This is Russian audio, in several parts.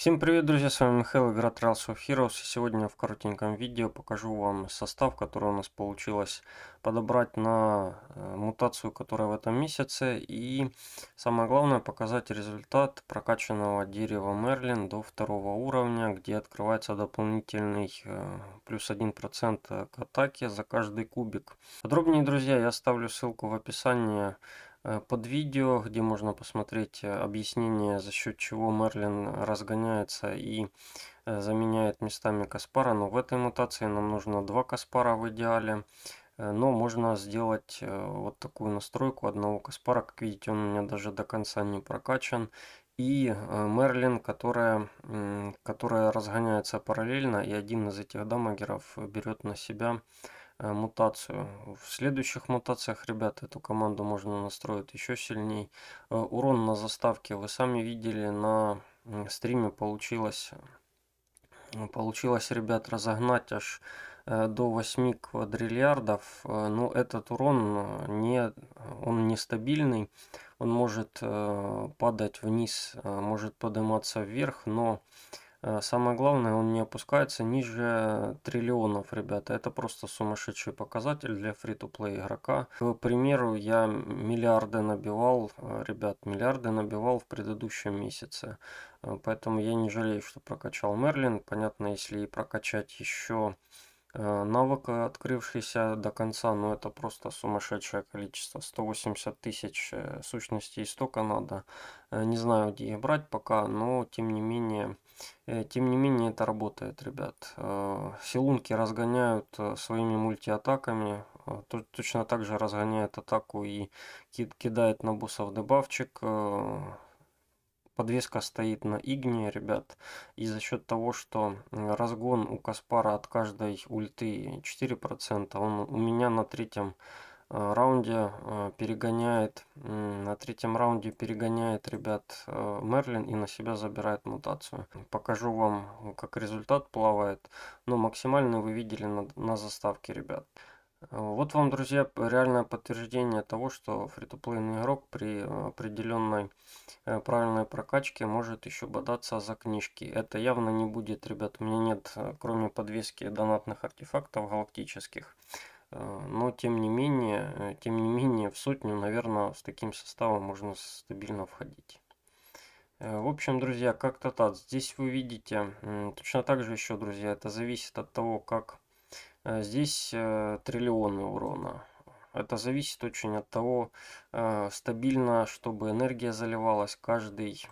Всем привет, друзья, с вами Михаил, игра Trials of Heroes. И сегодня в коротеньком видео покажу вам состав, который у нас получилось подобрать на э, мутацию, которая в этом месяце. И самое главное, показать результат прокачанного дерева Мерлин до второго уровня, где открывается дополнительный э, плюс 1% э, к атаке за каждый кубик. Подробнее, друзья, я оставлю ссылку в описании Э, под видео, где можно посмотреть э, объяснение, за счет чего Мерлин разгоняется и э, заменяет местами Каспара. Но в этой мутации нам нужно два Каспара в идеале. Но можно сделать вот такую настройку одного Каспара. Как видите, он у меня даже до конца не прокачан. И Мерлин, которая, которая разгоняется параллельно. И один из этих дамагеров берет на себя Э, мутацию. В следующих мутациях, ребята, эту команду можно настроить еще сильней. Э, урон на заставке. Вы сами видели, на стриме получилось, э, получилось ребят, разогнать аж до 8 квадриллиардов, но этот урон не, он нестабильный, он может падать вниз, может подниматься вверх, но Э, самое главное, он не опускается ниже триллионов, ребята. Это просто сумасшедший показатель для фри-то-плей игрока. К примеру, я миллиарды набивал, э, ребят, миллиарды набивал в предыдущем месяце. Э, поэтому я не жалею, что прокачал Мерлин. Понятно, если и прокачать еще навык, открывшийся до конца, но это просто сумасшедшее количество. 180 тысяч сущностей столько надо. Не знаю, где их брать пока, но тем не менее Э, тем не менее, это работает, ребят. Э, силунки разгоняют э, своими мультиатаками. Точно так же разгоняет атаку и кидает на боссов дебавчик. Подвеска стоит на игне, ребят. И за счет того, что разгон у Каспара от каждой ульты 4%, он у меня на третьем Э, раунде э, перегоняет, на третьем раунде перегоняет ребят э, Мерлин и на себя забирает мутацию. Покажу вам, как результат плавает, но ну, максимально вы видели на, на заставке ребят. Вот вам, друзья, реальное подтверждение того, что фритуплейный игрок при определенной правильной прокачке может еще бодаться за книжки. Это явно не будет, ребят, у меня нет, кроме подвески донатных артефактов галактических. Э, но тем не менее, э, тем не менее в сотню, наверное, с таким составом можно стабильно входить. Э, в общем, друзья, как-то так. Здесь вы видите, точно так же еще, друзья, это зависит от того, как здесь триллионы урона. Это зависит очень от того, стабильно, чтобы энергия заливалась каждый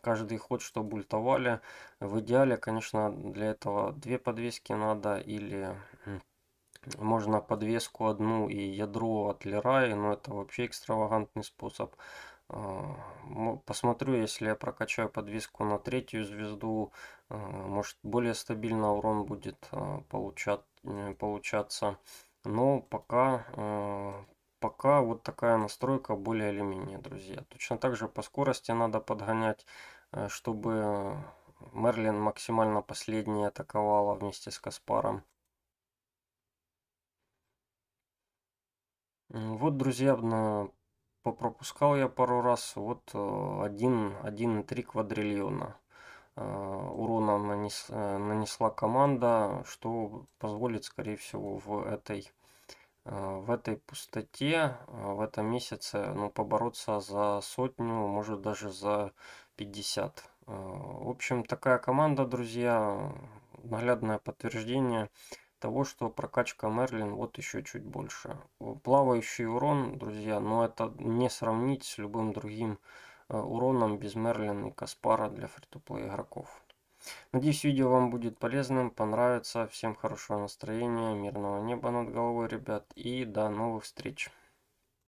каждый ход, чтобы ультовали В идеале, конечно, для этого две подвески надо или можно подвеску одну и ядро от Лерай, но это вообще экстравагантный способ. А, посмотрю, если я прокачаю подвеску на третью звезду, а, может более стабильно урон будет а, получать, э, получаться. Но пока, пока вот такая настройка более или менее, друзья. Точно так же по скорости надо подгонять, э, чтобы Мерлин максимально последний атаковала вместе с Каспаром. Вот, друзья, попропускал я пару раз. Вот 1,3 э, квадриллиона э, урона нанес, э, нанесла команда, что позволит, скорее всего, в этой в этой пустоте в этом месяце ну, побороться за сотню, может даже за 50. В общем, такая команда, друзья, наглядное подтверждение того, что прокачка Мерлин вот еще чуть больше. Плавающий урон, друзья, но это не сравнить с любым другим э, уроном без Мерлин и Каспара для фри-то-плей игроков. Надеюсь, видео вам будет полезным, понравится. Всем хорошего настроения, мирного неба над головой, ребят. И до новых встреч.